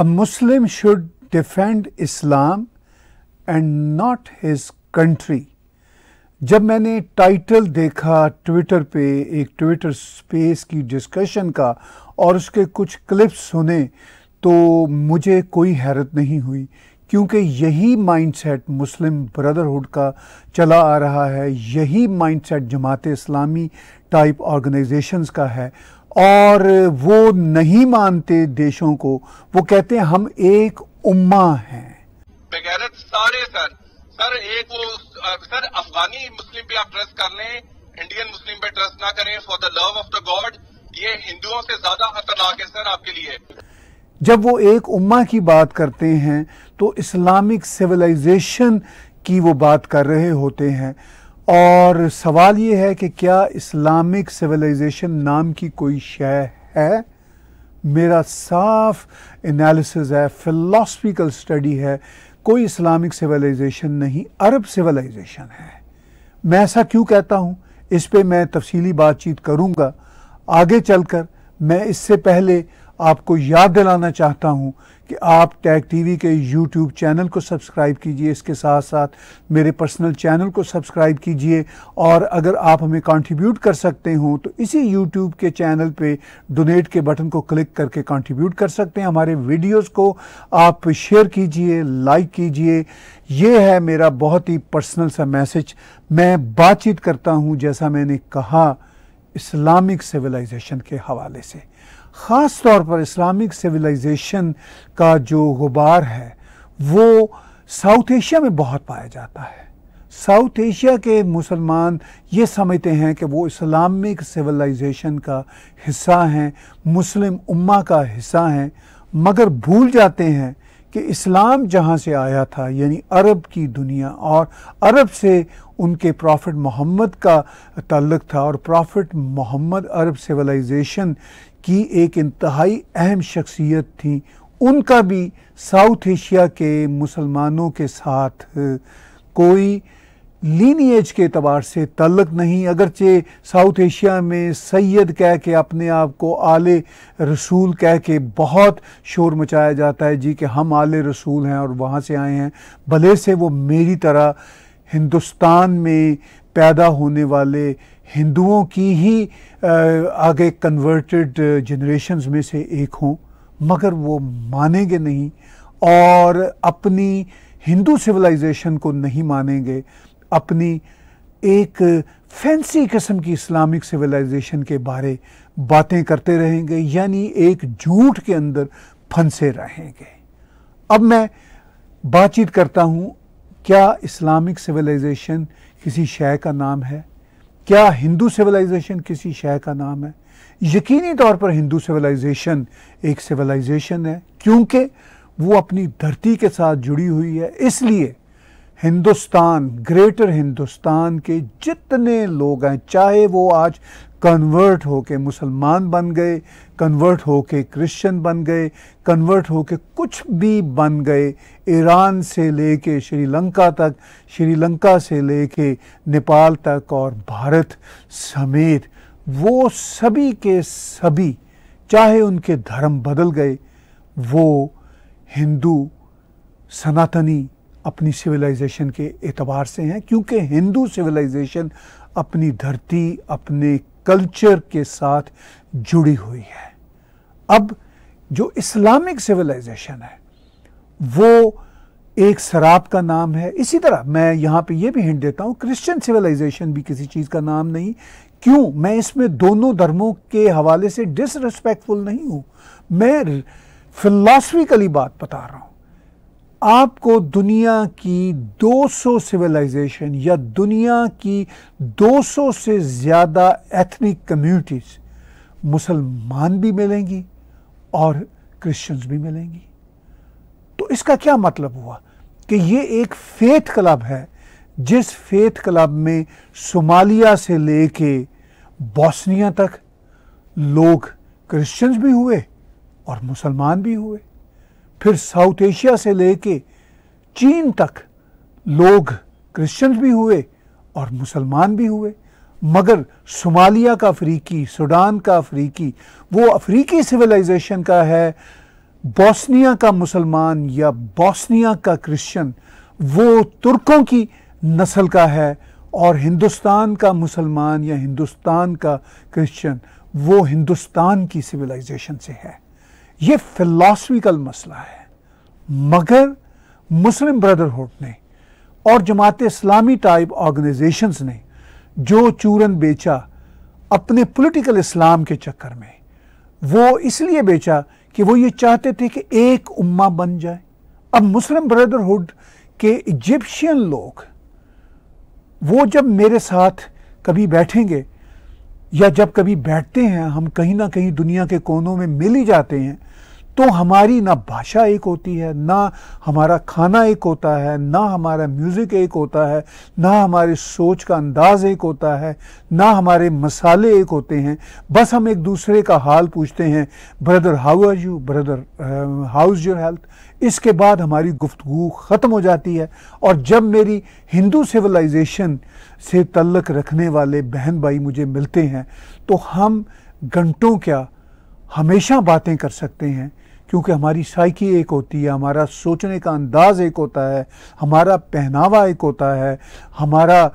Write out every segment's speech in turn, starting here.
a Muslim should defend Islam and not his country जब मैंने title देखा Twitter पे एक ट्विटर स्पेस की डिस्कशन का और उसके कुछ क्लिप्स सुने तो मुझे कोई हैरत नहीं हुई क्योंकि यही माइंडसेट मुस्लिम ब्रदरहुड का चला आ रहा है यही mindset Jamaat Islami type organisations का है और वो नहीं मानते देशों को वो कहते हैं हम एक उम्मा हैं बगैरत सारे सर सर एक वो सर अफगानी मुस्लिम पे आप ट्रस्ट कर लें इंडियन मुस्लिम पे ट्रस्ट ना करें for the love of the God ये हिंदुओं से ज्यादा खतरनाक है सर आपके लिए जब वो एक उम्मा की बात करते हैं तो इस्लामिक सिविलाइजेशन की वो बात कर रहे होते हैं और सवाल ये है कि क्या इस्लामिक सिविलाइजेशन नाम की कोई शय है मेरा साफ एनालिसिस है फिलोसफिकल स्टडी है कोई इस्लामिक सिविलाइजेशन नहीं अरब सिविलाइजेशन है मैं ऐसा क्यों कहता हूँ इस पर मैं तफसीली बातचीत करूँगा आगे चलकर मैं इससे पहले आपको याद दिलाना चाहता हूँ कि आप टैग टीवी के यूट्यूब चैनल को सब्सक्राइब कीजिए इसके साथ साथ मेरे पर्सनल चैनल को सब्सक्राइब कीजिए और अगर आप हमें कंट्रीब्यूट कर सकते हो तो इसी यूट्यूब के चैनल पे डोनेट के बटन को क्लिक करके कंट्रीब्यूट कर सकते हैं हमारे वीडियोस को आप शेयर कीजिए लाइक कीजिए ये है मेरा बहुत ही पर्सनल सा मैसेज मैं बातचीत करता हूँ जैसा मैंने कहा इस्लामिक सिविलाइजेशन के हवाले से ख़ास तौर पर इस्लामिक सिविलाइजेशन का जो गुबार है वो साउथ एशिया में बहुत पाया जाता है साउथ एशिया के मुसलमान ये समझते हैं कि वो इस्लामिक सिविलाइजेशन का हिस्सा हैं मुस्लिम उम्मा का हिस्सा हैं मगर भूल जाते हैं कि इस्लाम जहाँ से आया था यानी अरब की दुनिया और अरब से उनके प्रॉफिट मोहम्मद का ताल्लुक था और प्रॉफिट मोहम्मद अरब सिविलाइजेशन की एक इंतहाई अहम शख्सियत थी उनका भी साउथ एशिया के मुसलमानों के साथ कोई लीनिएज के अतबार से तल्लक नहीं अगरचे साउथ एशिया में सैयद कह के अपने आप को आले रसूल कह के बहुत शोर मचाया जाता है जी कि हम आले रसूल हैं और वहाँ से आए हैं भले से वो मेरी तरह हिंदुस्तान में पैदा होने वाले हिंदुओं की ही आगे कन्वर्टेड जनरेशन्स में से एक हों मगर वो मानेंगे नहीं और अपनी हिंदू सिविलाइजेशन को नहीं मानेंगे अपनी एक फैंसी किस्म की इस्लामिक सिविलाइजेशन के बारे बातें करते रहेंगे यानी एक झूठ के अंदर फंसे रहेंगे अब मैं बातचीत करता हूँ क्या इस्लामिक सिविलाइजेशन किसी शय का नाम है क्या हिंदू सिविलाइजेशन किसी शह का नाम है यकीनी तौर पर हिंदू सिविलाइजेशन एक सिविलाइजेशन है क्योंकि वो अपनी धरती के साथ जुड़ी हुई है इसलिए हिंदुस्तान ग्रेटर हिंदुस्तान के जितने लोग हैं चाहे वो आज कन्वर्ट होके मुसलमान बन गए कन्वर्ट होके क्रिश्चियन बन गए कन्वर्ट होके कुछ भी बन गए ईरान से लेके श्रीलंका तक श्रीलंका से लेके नेपाल तक और भारत समेत वो सभी के सभी चाहे उनके धर्म बदल गए वो हिंदू सनातनी अपनी सिविलाइजेशन के एतबार से हैं क्योंकि हिंदू सिविलाइजेशन अपनी धरती अपने कल्चर के साथ जुड़ी हुई है अब जो इस्लामिक सिविलाइजेशन है वो एक शराब का नाम है इसी तरह मैं यहाँ पे ये भी हिंट देता हूँ क्रिश्चियन सिविलाइजेशन भी किसी चीज़ का नाम नहीं क्यों मैं इसमें दोनों धर्मों के हवाले से डिसरिस्पेक्टफुल नहीं हूँ मैं फिलासफिकली बात बता रहा हूँ आपको दुनिया की 200 सिविलाइजेशन या दुनिया की 200 से ज़्यादा एथनिक कम्युनिटीज़ मुसलमान भी मिलेंगी और क्रिश्चियंस भी मिलेंगी तो इसका क्या मतलब हुआ कि ये एक फेथ क्लब है जिस फेथ क्लब में सोमालिया से लेके बॉस्निया तक लोग क्रिश्चियंस भी हुए और मुसलमान भी हुए फिर साउथ एशिया से लेके चीन तक लोग क्रिश्चियंस भी हुए और मुसलमान भी हुए मगर सोमालिया का अफ्रीकी सूडान का अफ्रीकी वो अफ्रीकी सिविलाइजेशन का है बोस्निया का मुसलमान या बोस्निया का क्रिश्चियन वो तुर्कों की नस्ल का है और हिंदुस्तान का मुसलमान या हिंदुस्तान का क्रिश्चियन वो हिंदुस्तान की सिविलाइजेशन से है ये फिलॉसफिकल मसला है मगर मुस्लिम ब्रदरहुड ने और जमात इस्लामी टाइप ऑर्गेनाइजेशंस ने जो चूरन बेचा अपने पॉलिटिकल इस्लाम के चक्कर में वो इसलिए बेचा कि वो ये चाहते थे कि एक उम्मा बन जाए अब मुस्लिम ब्रदरहुड के इजिप्शियन लोग वो जब मेरे साथ कभी बैठेंगे या जब कभी बैठते हैं हम कहीं ना कहीं दुनिया के कोनों में मिल ही जाते हैं तो हमारी ना भाषा एक होती है ना हमारा खाना एक होता है ना हमारा म्यूज़िक एक होता है ना हमारे सोच का अंदाज़ एक होता है ना हमारे मसाले एक होते हैं बस हम एक दूसरे का हाल पूछते हैं brother how are you brother how is your health इसके बाद हमारी गुफ्तु ख़त्म हो जाती है और जब मेरी हिंदू सिविलाइजेशन से तल्लक रखने वाले बहन भाई मुझे मिलते हैं तो हम घंटों क्या हमेशा बातें कर सकते हैं क्योंकि हमारी साइकी एक होती है हमारा सोचने का अंदाज एक होता है हमारा पहनावा एक होता है हमारा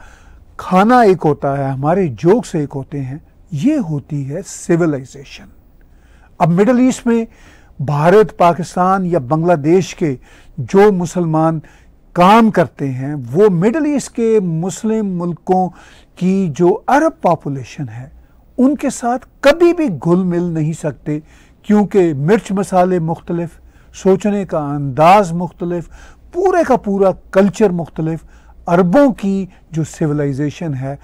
खाना एक होता है हमारे जोक्स एक होते हैं ये होती है सिविलाइजेशन अब मिडल ईस्ट में भारत पाकिस्तान या बांग्लादेश के जो मुसलमान काम करते हैं वो मिडल ईस्ट के मुस्लिम मुल्कों की जो अरब पॉपुलेशन है उनके साथ कभी भी घुल मिल नहीं सकते क्योंकि मिर्च मसाले मुख्तलफ सोचने का अंदाज मुख्तलफ पूरे का पूरा कल्चर मुख्तलफ अरबों की जो सिविलाइजेशन है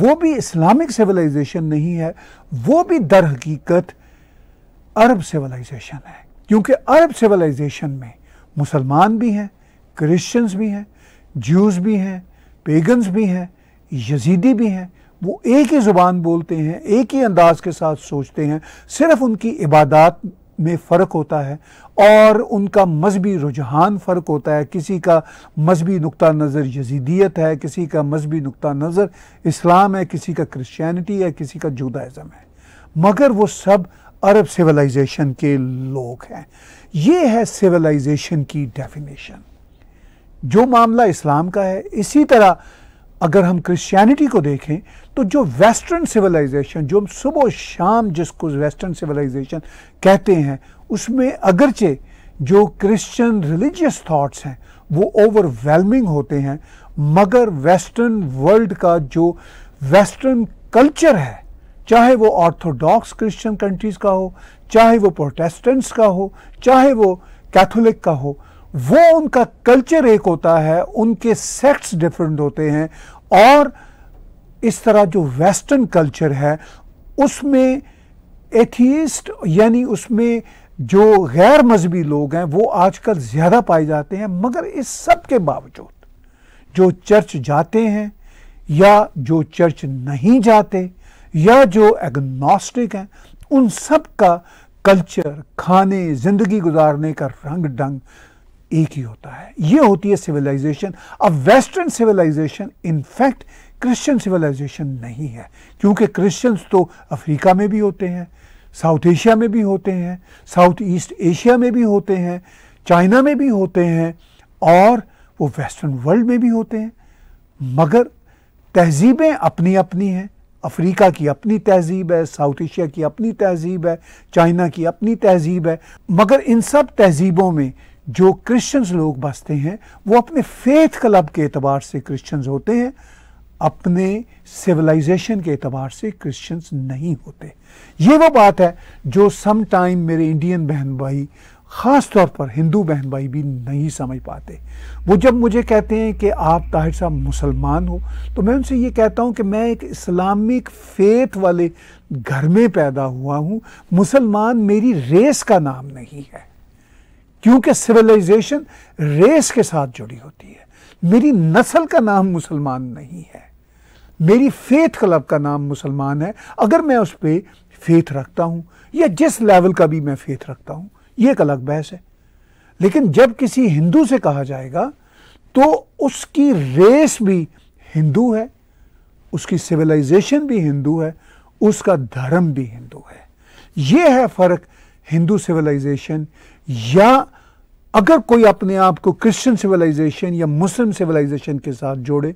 वो भी इस्लामिक सिविलाइजेशन नहीं है वो भी दर हकीकत अरब सिविलाइजेशन है क्योंकि अरब सिविलाइजेशन में मुसलमान भी हैं क्रिश्चियंस भी हैं जूस भी हैं पेगन्स भी हैं यजीदी भी हैं वो एक ही ज़ुबान बोलते हैं एक ही अंदाज के साथ सोचते हैं सिर्फ उनकी इबादत में फ़र्क होता है और उनका मजहबी रुझान फ़र्क होता है किसी का मजहबी नुक़ नज़र यजीदियत है किसी का मजहबी नुक़ नज़र इस्लाम है किसी का क्रिश्चियनिटी है किसी का जुदाज़म है मगर वो सब अरब सिविलाइजेशन के लोग हैं ये है सिविलाइजेशन की डेफिनेशन जो मामला इस्लाम का है इसी तरह अगर हम क्रिश्चियनिटी को देखें तो जो वेस्टर्न सिविलाइजेशन जो हम सुबह शाम जिसको वेस्टर्न सिविलाइजेशन कहते हैं उसमें अगरचे जो क्रिश्चियन रिलीजियस थॉट्स हैं वो ओवरवेलमिंग होते हैं मगर वेस्टर्न वर्ल्ड का जो वेस्टर्न कल्चर है चाहे वो ऑर्थोडॉक्स क्रिश्चियन कंट्रीज़ का हो चाहे वो प्रोटेस्टेंट्स का हो चाहे वो कैथोलिक का हो वो उनका कल्चर एक होता है उनके सेक्ट्स डिफरेंट होते हैं और इस तरह जो वेस्टर्न कल्चर है उसमें एथीस्ट यानी उसमें जो गैर मजहबी लोग हैं वो आजकल ज़्यादा पाए जाते हैं मगर इस सब के बावजूद जो चर्च जाते हैं या जो चर्च नहीं जाते या जो एग्नोस्टिक हैं उन सब का कल्चर खाने ज़िंदगी गुजारने का रंग ढंग एक ही होता है ये होती है सिविलाइजेशन अब western civilisation in fact Christian civilisation नहीं है क्योंकि क्रिश्चियंस तो अफ्रीका में भी होते हैं साउथ एशिया में भी होते हैं साउथ ईस्ट एशिया में भी होते हैं चाइना में भी होते हैं और वो वेस्टर्न वर्ल्ड में भी होते हैं मगर तहजीबें अपनी अपनी हैं अफ्रीका की अपनी तहजीब है साउथ एशिया की अपनी तहजीब है चाइना की अपनी तहजीब है मगर इन सब तहजीबों में जो क्रिश्चियंस लोग बसते हैं वो अपने फेथ क्लब के अतबार से क्रिश्चियंस होते हैं अपने सिविलाइजेशन के एतबार से क्रिश्चियंस नहीं होते ये वो बात है जो सम टाइम मेरे इंडियन बहन भाई ख़ास तौर पर हिंदू बहन भाई भी नहीं समझ पाते वो जब मुझे कहते हैं कि आप ताहिर साहब मुसलमान हो तो मैं उनसे ये कहता हूँ कि मैं एक इस्लामिक फेथ वाले घर में पैदा हुआ हूँ मुसलमान मेरी रेस का नाम नहीं है क्योंकि सिविलाइजेशन रेस के साथ जुड़ी होती है मेरी नस्ल का नाम मुसलमान नहीं है मेरी फेथ क्लब का नाम मुसलमान है अगर मैं उस पर फेथ रखता हूँ या जिस लेवल का भी मैं फेथ रखता हूँ ये एक अलग बहस है लेकिन जब किसी हिंदू से कहा जाएगा तो उसकी रेस भी हिंदू है उसकी सिविलाइजेशन भी हिंदू है उसका धर्म भी हिंदू है यह है फ़र्क हिंदू सिविलाइजेशन या अगर कोई अपने आप को क्रिश्चियन सिविलाइजेशन या मुस्लिम सिविलाइजेशन के साथ जोड़े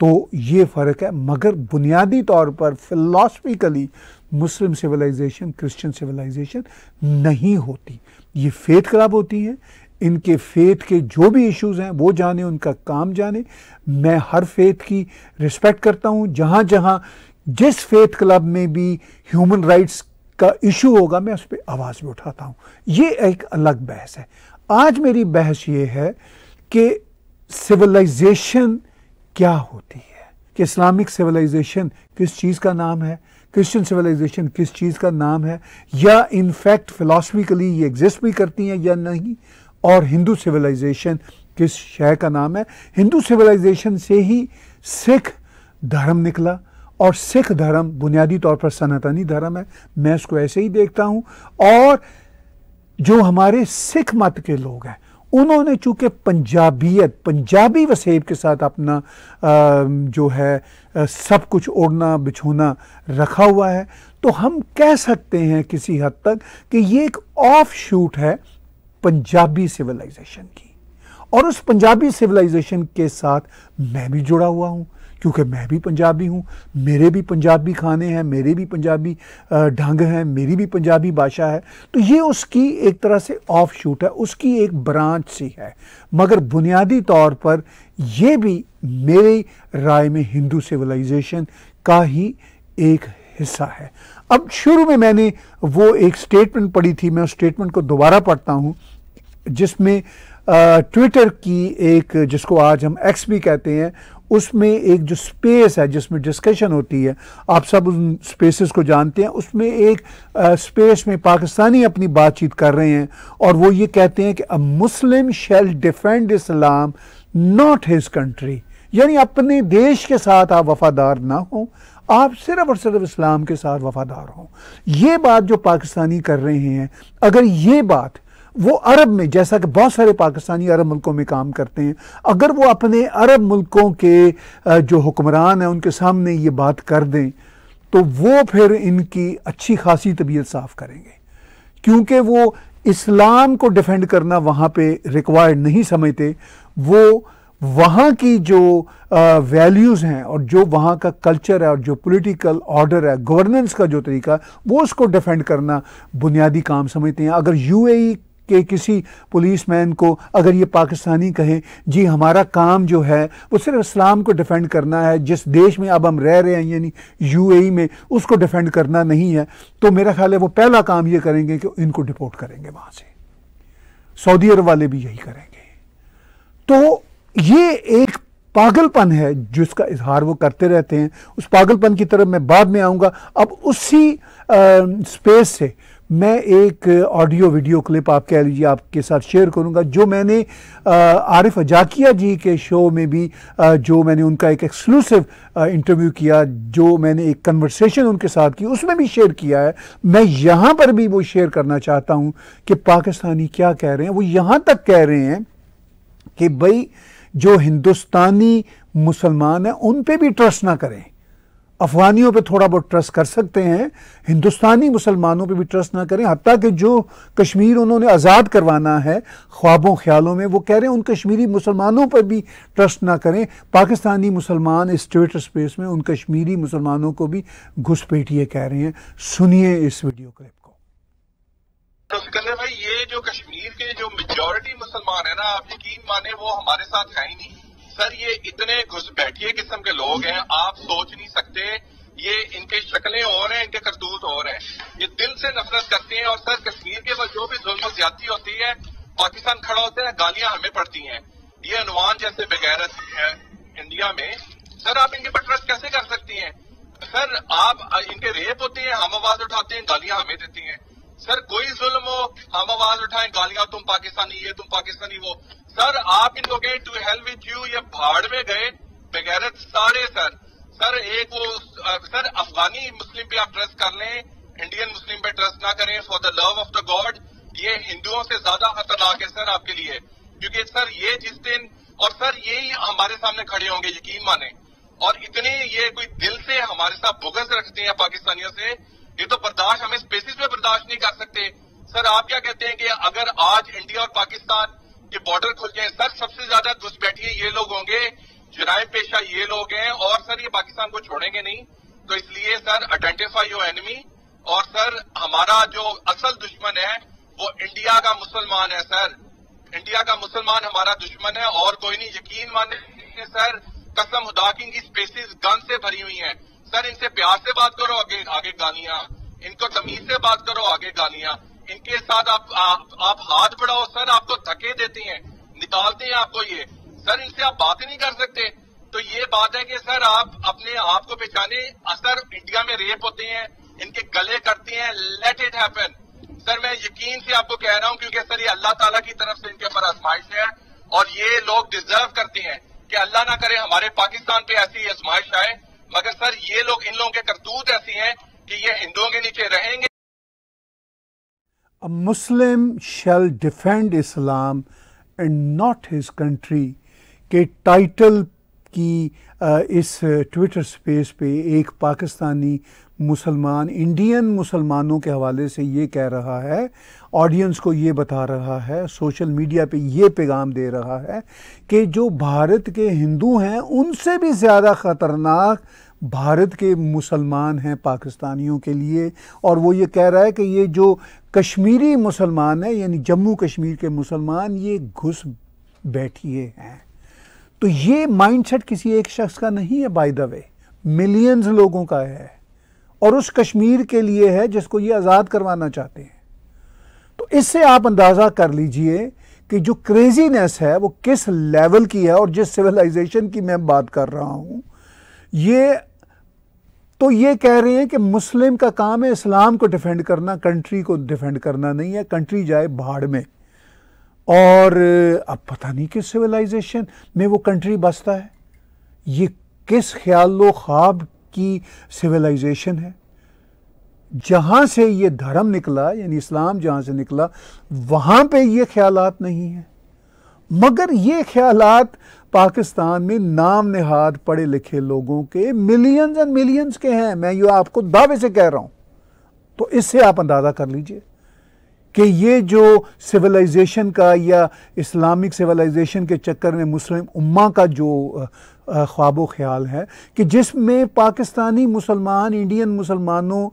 तो ये फ़र्क है मगर बुनियादी तौर पर philosophically Muslim civilisation Christian civilisation नहीं होती ये फेथ खराब होती है इनके फेथ के जो भी इश्यूज हैं वो जाने उनका काम जाने मैं हर फेथ की रिस्पेक्ट करता हूँ जहाँ जहाँ जिस फेथ क्लब में भी ह्यूमन राइट्स का इशू होगा मैं उस पर आवाज़ भी उठाता हूँ ये एक अलग बहस है आज मेरी बहस ये है कि सिविलाइजेशन क्या होती है कि इस्लामिक सिविलाइजेशन किस चीज़ का नाम है क्रिश्चियन सिविलाइजेशन किस चीज़ का नाम है या इनफैक्ट फिलासफिकली ये एग्जिस्ट भी करती हैं या नहीं और हिंदू सिविलाइजेशन किस शहर का नाम है हिंदू सिविलाइजेशन से ही सिख धर्म निकला और सिख धर्म बुनियादी तौर पर सनातनी धर्म है मैं उसको ऐसे ही देखता हूँ और जो हमारे सिख मत के लोग हैं उन्होंने चूंकि पंजाबियत पंजाबी वसेब के साथ अपना आ, जो है आ, सब कुछ ओढ़ना बिछोना रखा हुआ है तो हम कह सकते हैं किसी हद तक कि ये एक ऑफ शूट है पंजाबी सिविलाइजेशन की और उस पंजाबी सिविलाइजेशन के साथ मैं भी जुड़ा हुआ हूँ क्योंकि मैं भी पंजाबी हूँ मेरे भी पंजाबी खाने हैं मेरे भी पंजाबी ढंग हैं मेरी भी पंजाबी भाषा है तो ये उसकी एक तरह से ऑफ शूट है उसकी एक ब्रांच सी है मगर बुनियादी तौर पर यह भी मेरी राय में हिंदू सिविलाइजेशन का ही एक हिस्सा है अब शुरू में मैंने वो एक स्टेटमेंट पढ़ी थी मैं उस स्टेटमेंट को दोबारा पढ़ता हूँ जिसमें ट्विटर की एक जिसको आज हम एक्स भी कहते हैं उसमें एक जो स्पेस है जिसमें डिस्कशन होती है आप सब उन स्पेसेस को जानते हैं उसमें एक स्पेस में पाकिस्तानी अपनी बातचीत कर रहे हैं और वो ये कहते हैं कि a Muslim shall defend Islam not his country यानी अपने देश के साथ आप वफादार ना हों आप सिर्फ और सिर्फ इस्लाम के साथ वफादार हों ये बात जो पाकिस्तानी कर रहे हैं अगर ये बात वो अरब में जैसा कि बहुत सारे पाकिस्तानी अरब मुल्कों में काम करते हैं अगर वो अपने अरब मुल्कों के जो हुक्मरान हैं उनके सामने ये बात कर दें तो वो फिर इनकी अच्छी खासी तबीयत साफ़ करेंगे क्योंकि वो इस्लाम को डिफेंड करना वहाँ पे रिक्वायर्ड नहीं समझते वो वहाँ की जो वैल्यूज़ हैं और जो वहाँ का कल्चर है और जो पॉलिटिकल ऑर्डर है गवर्नेंस का जो तरीका वो उसको डिफेंड करना बुनियादी काम समझते हैं अगर यूएई कि किसी पुलिस मैन को अगर ये पाकिस्तानी कहें जी हमारा काम जो है वो सिर्फ इस्लाम को डिफेंड करना है जिस देश में अब हम रह रहे हैं यानी यूएई में उसको डिफेंड करना नहीं है तो मेरा ख्याल है वो पहला काम ये करेंगे कि इनको डिपोर्ट करेंगे वहाँ से सऊदी अरब वाले भी यही करेंगे तो ये एक पागलपन है जिसका इजहार वो करते रहते हैं उस पागलपन की तरफ मैं बाद में आऊँगा अब उसी आ, स्पेस से मैं एक ऑडियो वीडियो क्लिप आप कह लीजिए आपके साथ शेयर करूंगा जो मैंने आरिफ अजाकिया जी के शो में भी जो मैंने उनका एक एक्सक्लूसिव इंटरव्यू किया जो मैंने एक कन्वर्सेशन उनके साथ की उसमें भी शेयर किया है मैं यहाँ पर भी वो शेयर करना चाहता हूँ कि पाकिस्तानी क्या कह रहे हैं वो यहाँ तक कह रहे हैं कि भाई जो हिंदुस्तानी मुसलमान हैं उन पर भी ट्रस्ट ना करें अफगानियों पे थोड़ा बहुत ट्रस्ट कर सकते हैं हिंदुस्तानी मुसलमानों पे भी ट्रस्ट ना करें हती कि जो कश्मीर उन्होंने आज़ाद करवाना है ख्वाबों ख्यालों में वो कह रहे हैं उन कश्मीरी मुसलमानों पर भी ट्रस्ट ना करें पाकिस्तानी मुसलमान इस ट्विटर स्पेस में उन कश्मीरी मुसलमानों को भी घुसपैठिए कह रहे हैं सुनिए इस वीडियो क्लिप को तो भाई ये जो कश्मीर के जो मेजोरिटी मुसलमान है ना आप यकीन माने वो हमारे साथ है ही नहीं सर ये इतने घुस बैठिए किस्म के लोग हैं आप सोच नहीं सकते ये इनके शक्लें और हैं इनके करतूत और हैं ये दिल से नफरत करते हैं और सर कश्मीर के वह जो भी जुल्म ज्यादा होती है पाकिस्तान खड़ा होता है गालियां हमें पड़ती हैं ये अनुमान जैसे बगैरत है इंडिया में सर आप इनके पर ट्रस्ट कैसे कर सकती हैं सर आप इनके रेप होते हैं हम आवाज उठाते हैं गालियां हमें देती हैं सर कोई जुल्म हो हम आवाज उठाएं गालियां तुम पाकिस्तानी ये तुम पाकिस्तानी वो सर आप इन लोग टू हेल्प विथ यू ये भाड़ में गए बगैरत सारे सर सर एक वो सर अफगानी मुस्लिम पे आप ट्रस्ट कर लें इंडियन मुस्लिम पे ट्रस्ट ना करें for the love of the God ये हिंदुओं से ज्यादा खतरनाक है सर आपके लिए क्योंकि सर ये जिस दिन और सर ये ही हमारे सामने खड़े होंगे यकीन माने और इतने ये कोई दिल से हमारे साथ भुगस रखते हैं पाकिस्तानियों से ये तो बर्दाश्त हमें स्पेसिस में बर्दाश्त नहीं कर सकते सर आप क्या कहते हैं कि अगर आज इंडिया और पाकिस्तान कि बॉर्डर खुल जाए सर सबसे ज्यादा घुसपैठिए ये लोग होंगे जराय पेशा ये लोग हैं और सर ये पाकिस्तान को छोड़ेंगे नहीं तो इसलिए सर आइडेंटिफाई योर एनिमी और सर हमारा जो असल दुश्मन है वो इंडिया का मुसलमान है सर इंडिया का मुसलमान हमारा दुश्मन है और कोई नहीं यकीन माने सर कसम खुदा की स्पेसिस गन से भरी हुई हैं सर इनसे प्यार से बात करो आगे आगे गालियां इनको तमीज से बात करो आगे गालियां इनके साथ आप आप, आप हाथ बढ़ाओ सर आपको धके देते हैं निकालते हैं आपको ये सर इनसे आप बात ही नहीं कर सकते तो ये बात है कि सर आप अपने आप को पहचाने असर इंडिया में रेप होते हैं इनके गले करते हैं लेट इट हैपन सर मैं यकीन से आपको कह रहा हूं क्योंकि सर ये अल्लाह ताला की तरफ से इनके ऊपर आजमाइश है और ये लोग डिजर्व करते हैं कि अल्लाह ना करे हमारे पाकिस्तान पे ऐसी आजमाइश आए मगर सर ये लोग इन लोगों के करतूत ऐसी हैं कि ये हिंदुओं के नीचे रहेंगे A Muslim shall defend Islam and not his country के टाइटल की uh, इस ट्विटर uh, स्पेस पे एक पाकिस्तानी मुसलमान इंडियन मुसलमानों के हवाले से ये कह रहा है ऑडियंस को ये बता रहा है सोशल मीडिया पे ये पैगाम दे रहा है कि जो भारत के हिंदू हैं उनसे भी ज़्यादा ख़तरनाक भारत के मुसलमान हैं पाकिस्तानियों के लिए और वो ये कह रहा है कि ये जो कश्मीरी मुसलमान है यानी जम्मू कश्मीर के मुसलमान ये घुस बैठिए हैं तो ये माइंडसेट किसी एक शख्स का नहीं है बाय द वे मिलियंस लोगों का है और उस कश्मीर के लिए है जिसको ये आज़ाद करवाना चाहते हैं तो इससे आप अंदाज़ा कर लीजिए कि जो क्रेजीनेस है वो किस लेवल की है और जिस सिविलाइजेशन की मैं बात कर रहा हूँ ये तो ये कह रहे हैं कि मुस्लिम का काम है इस्लाम को डिफेंड करना कंट्री को डिफेंड करना नहीं है कंट्री जाए भाड़ में और अब पता नहीं किस सिविलाइजेशन में वो कंट्री बसता है ये किस ख्याल ख्वाब की सिविलाइजेशन है जहां से ये धर्म निकला यानी इस्लाम जहाँ से निकला वहां पे ये ख्यालात नहीं है मगर ये ख्यालात पाकिस्तान में नाम नहाद पढ़े लिखे लोगों के मिलियंस एंड मिलियंस के हैं मैं ये आपको दावे से कह रहा हूं तो इससे आप अंदाज़ा कर लीजिए कि ये जो सिविलाइजेशन का या इस्लामिक सिविलाइजेशन के चक्कर में मुस्लिम उम्मा का जो ख्वाब ख्याल है कि जिसमें पाकिस्तानी मुसलमान इंडियन मुसलमानों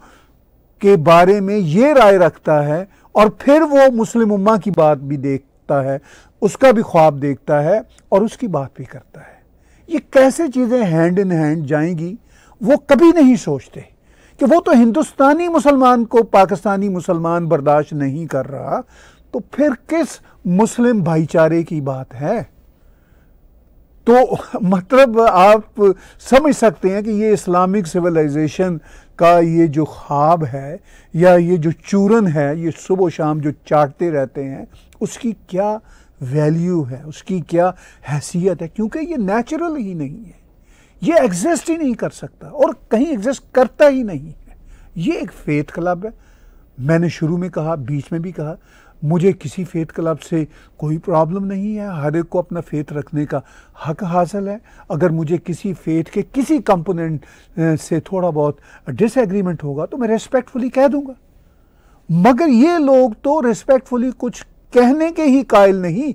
के बारे में ये राय रखता है और फिर वो मुस्लिम उम्मा की बात भी देखता है उसका भी ख्वाब देखता है और उसकी बात भी करता है ये कैसे चीज़ें हैंड इन हैंड जाएंगी वो कभी नहीं सोचते कि वो तो हिंदुस्तानी मुसलमान को पाकिस्तानी मुसलमान बर्दाश्त नहीं कर रहा तो फिर किस मुस्लिम भाईचारे की बात है तो मतलब आप समझ सकते हैं कि ये इस्लामिक सिविलाइजेशन का ये जो ख्वाब है या ये जो चूरन है ये सुबह शाम जो चाटते रहते हैं उसकी क्या वैल्यू है उसकी क्या हैसियत है क्योंकि ये नेचुरल ही नहीं है ये एग्जिस्ट ही नहीं कर सकता और कहीं एग्जिस्ट करता ही नहीं है ये एक फेथ क्लब है मैंने शुरू में कहा बीच में भी कहा मुझे किसी फेथ क्लब से कोई प्रॉब्लम नहीं है हर एक को अपना फेथ रखने का हक हासिल है अगर मुझे किसी फेथ के किसी कंपोनेंट से थोड़ा बहुत डिसएग्रीमेंट होगा तो मैं रिस्पेक्टफुली कह दूंगा मगर ये लोग तो रिस्पेक्टफुली कुछ कहने के ही कायल नहीं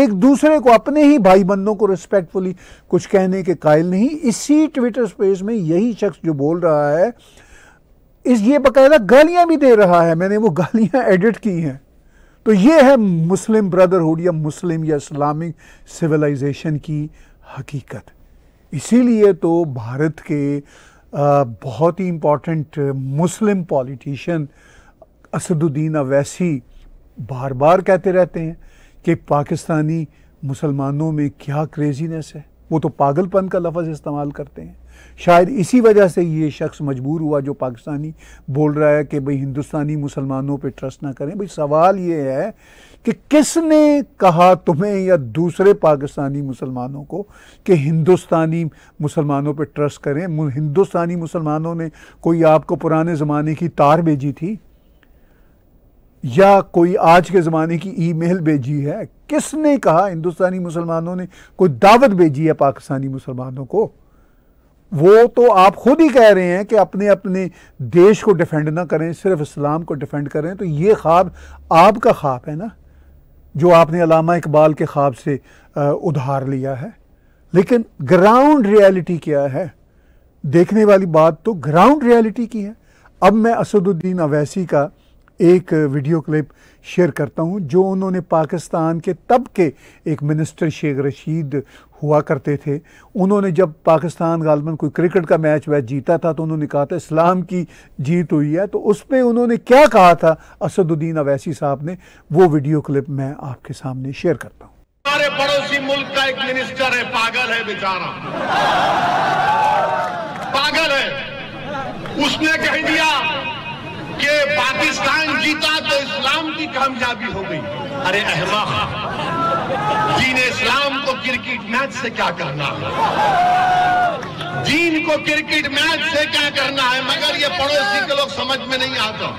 एक दूसरे को अपने ही भाई बंदों को रिस्पेक्टफुली कुछ कहने के कायल नहीं इसी ट्विटर स्पेस में यही शख्स जो बोल रहा है इस ये बकायदा गालियां भी दे रहा है मैंने वो गालियां एडिट की हैं तो ये है मुस्लिम ब्रदरहुड या मुस्लिम या इस्लामिक सिविलाइजेशन की हकीकत इसीलिए तो भारत के बहुत ही important Muslim politician Asaduddin Owaisi बार बार कहते रहते हैं कि पाकिस्तानी मुसलमानों में क्या क्रेजीनेस है वो तो पागलपन का लफ्ज़ इस्तेमाल करते हैं शायद इसी वजह से ये शख्स मजबूर हुआ जो पाकिस्तानी बोल रहा है कि भाई हिंदुस्तानी मुसलमानों पे ट्रस्ट ना करें भाई सवाल ये है कि किसने कहा तुम्हें या दूसरे पाकिस्तानी मुसलमानों को कि हिंदुस्तानी मुसलमानों पे ट्रस्ट करें हिंदुस्तानी मुसलमानों ने कोई आपको पुराने ज़माने की तार भेजी थी या कोई आज के ज़माने की ईमेल भेजी है किसने कहा हिंदुस्तानी मुसलमानों ने कोई दावत भेजी है पाकिस्तानी मुसलमानों को वो तो आप खुद ही कह रहे हैं कि अपने अपने देश को डिफेंड ना करें सिर्फ इस्लाम को डिफेंड करें तो ये ख्वाब आपका ख्वाब है ना जो आपने अलामा इकबाल के ख्वाब से उधार लिया है लेकिन ग्राउंड रियलिटी क्या है देखने वाली बात तो ग्राउंड रियलिटी की है अब मैं असदुद्दीन अवैसी का एक वीडियो क्लिप शेयर करता हूं जो उन्होंने पाकिस्तान के तब के एक मिनिस्टर शेख रशीद हुआ करते थे उन्होंने जब पाकिस्तान गालमन कोई क्रिकेट का मैच वैच जीता था तो उन्होंने कहा था इस्लाम की जीत हुई है तो उस पर उन्होंने क्या कहा था असदुद्दीन अवैसी साहब ने वो वीडियो क्लिप मैं आपके सामने शेयर करता हूँ हमारे पड़ोसी मुल्क का एक मिनिस्टर है पागल है बेचारा पागल है उसने कह दिया कि पाकिस्तान जीता तो इस्लाम की कामयाबी हो गई अरे अहमा दीन इस्लाम को क्रिकेट मैच से क्या करना है दीन को क्रिकेट मैच से क्या करना है मगर ये पड़ोसी के लोग समझ में नहीं आता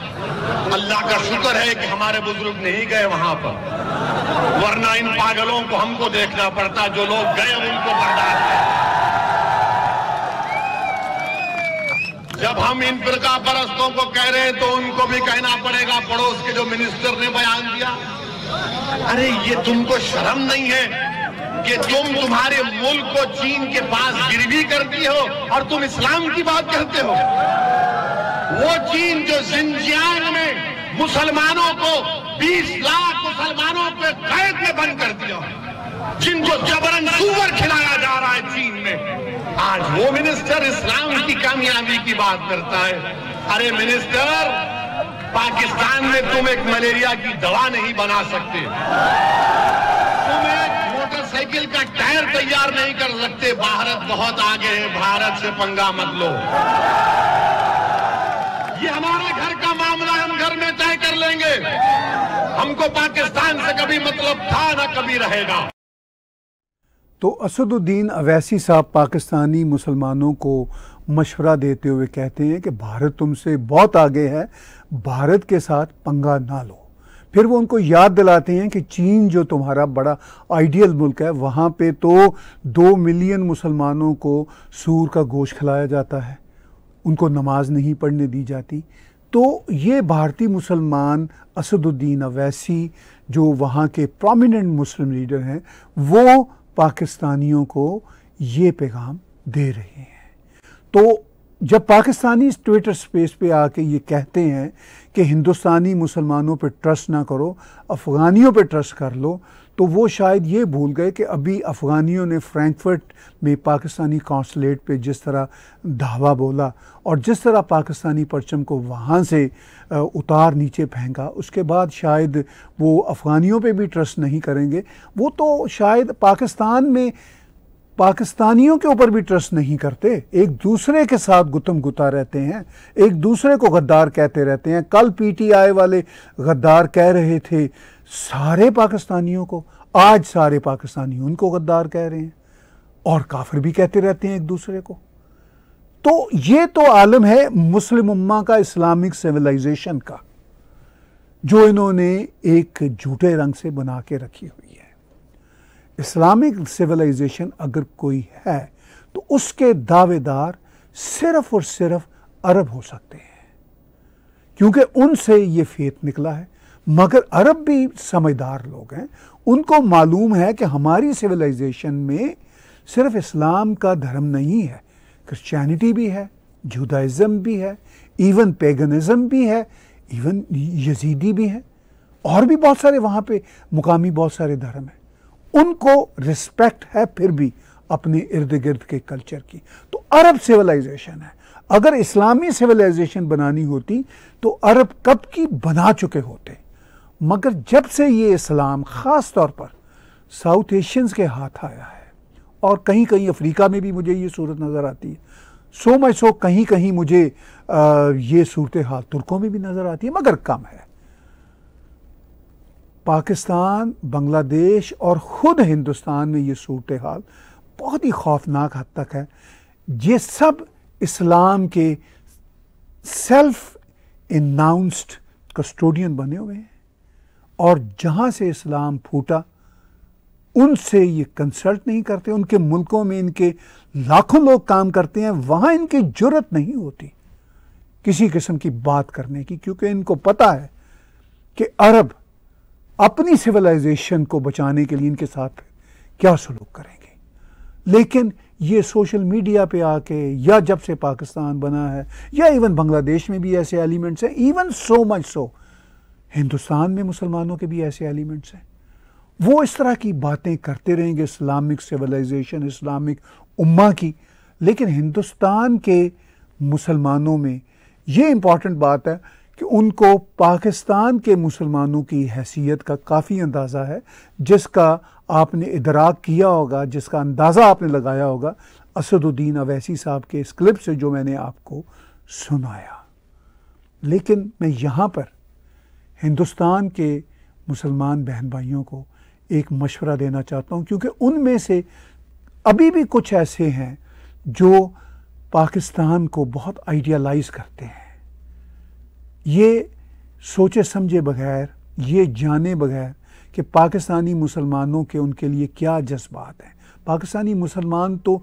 अल्लाह का शुक्र है कि हमारे बुजुर्ग नहीं गए वहां पर वरना इन पागलों को हमको देखना पड़ता जो लोग गए उनको बर्दाश्त जब हम इन प्रका परस्तों को कह रहे हैं तो उनको भी कहना पड़ेगा पड़ोस के जो मिनिस्टर ने बयान दिया अरे ये तुमको शर्म नहीं है कि तुम तुम्हारे मुल्क को चीन के पास गिरवी करती हो और तुम इस्लाम की बात कहते हो वो चीन जो सिंजियांग में मुसलमानों को 20 लाख मुसलमानों को कैद में बंद कर दिया जिनको जबरन सुअर खिलाया जा रहा है चीन में आज वो मिनिस्टर इस्लाम की कामयाबी की बात करता है अरे मिनिस्टर पाकिस्तान में तुम एक मलेरिया की दवा नहीं बना सकते तुम एक मोटरसाइकिल का टायर तैयार नहीं कर सकते भारत बहुत आगे है भारत से पंगा मत लो ये हमारे घर का मामला हम घर में तय कर लेंगे हमको पाकिस्तान से कभी मतलब था ना कभी रहेगा तो असदुद्दीन अवैसी साहब पाकिस्तानी मुसलमानों को मशवरा देते हुए कहते हैं कि भारत तुमसे बहुत आगे है भारत के साथ पंगा ना लो फिर वो उनको याद दिलाते हैं कि चीन जो तुम्हारा बड़ा आइडियल मुल्क है वहाँ पे तो दो मिलियन मुसलमानों को सूर का गोश्त खिलाया जाता है उनको नमाज नहीं पढ़ने दी जाती तो ये भारतीय मुसलमान असदुद्दीन अवैसी जो वहाँ के प्रोमिनेंट मुस्लिम लीडर हैं वो पाकिस्तानियों को ये पैगाम दे रहे हैं तो जब पाकिस्तानी ट्विटर स्पेस पे आके ये कहते हैं कि हिंदुस्तानी मुसलमानों पे ट्रस्ट ना करो अफ़गानियों पे ट्रस्ट कर लो तो वो शायद ये भूल गए कि अभी अफ़गानियों ने फ्रैंकफर्ट में पाकिस्तानी कौंसलेट पे जिस तरह धावा बोला और जिस तरह पाकिस्तानी परचम को वहाँ से उतार नीचे फेंका उसके बाद शायद वो अफ़गानियों पे भी ट्रस्ट नहीं करेंगे वो तो शायद पाकिस्तान में पाकिस्तानियों के ऊपर भी ट्रस्ट नहीं करते एक दूसरे के साथ गुतम गुता रहते हैं एक दूसरे को गद्दार कहते रहते हैं कल पीटीआई वाले गद्दार कह रहे थे सारे पाकिस्तानियों को आज सारे पाकिस्तानी उनको गद्दार कह रहे हैं और काफिर भी कहते रहते हैं एक दूसरे को तो ये तो आलम है मुस्लिम उम्मा का इस्लामिक सिविलाइजेशन का जो इन्होंने एक झूठे रंग से बना के रखी हुई है इस्लामिक सिविलाइजेशन अगर कोई है तो उसके दावेदार सिर्फ और सिर्फ अरब हो सकते हैं क्योंकि उनसे ये फेत निकला है मगर अरब भी समझदार लोग हैं उनको मालूम है कि हमारी सिविलाइजेशन में सिर्फ इस्लाम का धर्म नहीं है क्रिश्चियनिटी भी है जुदाइज़म भी है इवन पेगनिज़म भी है इवन यजीदी भी है और भी बहुत सारे वहाँ पे मुकामी बहुत सारे धर्म हैं उनको रिस्पेक्ट है फिर भी अपने इर्द गिर्द के कल्चर की तो अरब सिविलाइजेशन है अगर इस्लामी सिविलाइजेशन बनानी होती तो अरब कब की बना चुके होते मगर जब से ये इस्लाम ख़ास तौर पर साउथ एशियंस के हाथ आया है और कहीं कहीं अफ्रीका में भी मुझे ये सूरत नज़र आती है सो मच सो कहीं कहीं मुझे आ, ये सूरत हाल तुर्कों में भी नज़र आती है मगर कम है पाकिस्तान बांग्लादेश और ख़ुद हिंदुस्तान में ये सूरत हाल बहुत ही खौफनाक हद तक है ये सब इस्लाम के सेल्फ इनाउंस्ड कस्टोडियन बने हुए हैं और जहाँ से इस्लाम फूटा उनसे ये कंसल्ट नहीं करते उनके मुल्कों में इनके लाखों लोग काम करते हैं वहाँ इनकी जरूरत नहीं होती किसी किस्म की बात करने की क्योंकि इनको पता है कि अरब अपनी सिविलाइजेशन को बचाने के लिए इनके साथ क्या सलूक करेंगे लेकिन ये सोशल मीडिया पे आके या जब से पाकिस्तान बना है या इवन बांग्लादेश में भी ऐसे एलिमेंट्स हैं even so much so Hindustan में मुसलमानों के भी ऐसे एलिमेंट्स हैं वो इस तरह की बातें करते रहेंगे इस्लामिक सिविलाइजेशन इस्लामिक उम्मा की लेकिन हिंदुस्तान के मुसलमानों में ये इम्पॉर्टेंट बात है कि उनको पाकिस्तान के मुसलमानों की हैसियत का काफ़ी अंदाज़ा है जिसका आपने इदराक किया होगा जिसका अंदाज़ा आपने लगाया होगा असदुद्दीन अवैसी साहब के इस क्लिप से जो मैंने आपको सुनाया लेकिन मैं यहाँ पर हिंदुस्तान के मुसलमान बहन भाइयों को एक मशवरा देना चाहता हूँ क्योंकि उनमें से अभी भी कुछ ऐसे हैं जो पाकिस्तान को बहुत आइडियालाइज़ करते हैं ये सोचे समझे बगैर ये जाने बगैर कि पाकिस्तानी मुसलमानों के उनके लिए क्या जज्बात हैं पाकिस्तानी मुसलमान तो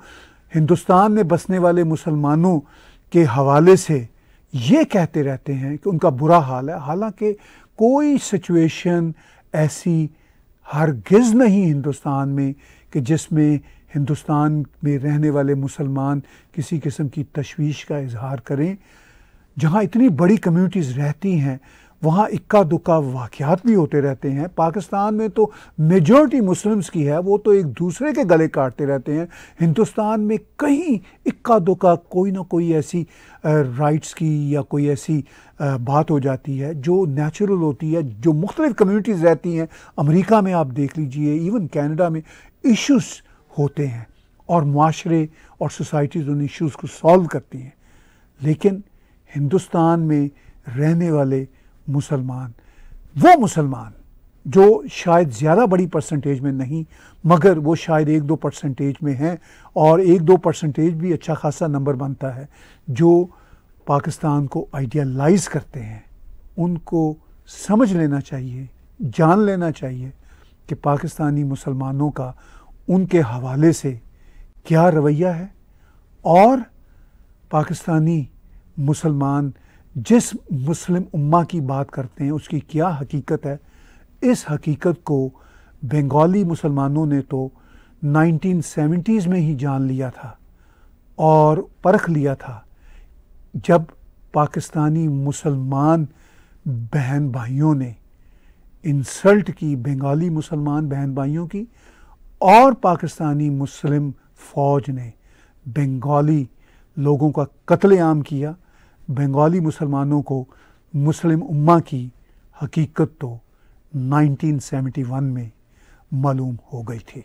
हिंदुस्तान में बसने वाले मुसलमानों के हवाले से ये कहते रहते हैं कि उनका बुरा हाल है हालांकि कोई सिचुएशन ऐसी हरगिज़ नहीं हिंदुस्तान में कि जिसमें हिंदुस्तान में रहने वाले मुसलमान किसी किस्म की तशवीश का इजहार करें जहाँ इतनी बड़ी कम्यूनिटीज़ रहती हैं वहाँ इक्का दुक्का वाक़ात भी होते रहते हैं पाकिस्तान में तो मेजॉरिटी मुस्लिम्स की है वो तो एक दूसरे के गले काटते रहते हैं हिंदुस्तान में कहीं इक्का दुक्का कोई ना कोई ऐसी राइट्स की या कोई ऐसी बात हो जाती है जो नेचुरल होती है जो मुख्तलिफ़ कम्यूनिटीज़ रहती हैं अमरीका में आप देख लीजिए इवन कैनेडा में इशूज़ होते हैं और माशरे और सोसाइटीज़ उन इशूज़ को सॉल्व करती हैं लेकिन हिंदुस्तान में रहने वाले मुसलमान वो मुसलमान जो शायद ज़्यादा बड़ी परसेंटेज में नहीं मगर वो शायद एक दो परसेंटेज में हैं और एक दो परसेंटेज भी अच्छा खासा नंबर बनता है जो पाकिस्तान को आइडियालाइज़ करते हैं उनको समझ लेना चाहिए जान लेना चाहिए कि पाकिस्तानी मुसलमानों का उनके हवाले से क्या रवैया है और पाकिस्तानी मुसलमान जिस मुस्लिम उम्मा की बात करते हैं उसकी क्या हकीकत है इस हकीकत को बंगाली मुसलमानों ने तो 1970s में ही जान लिया था और परख लिया था जब पाकिस्तानी मुसलमान बहन भाइयों ने इंसल्ट की बंगाली मुसलमान बहन भाइयों की और पाकिस्तानी मुस्लिम फ़ौज ने बंगाली लोगों का कत्लेआम किया बंगाली मुसलमानों को मुस्लिम उम्मा की हकीकत तो 1971 में मालूम हो गई थी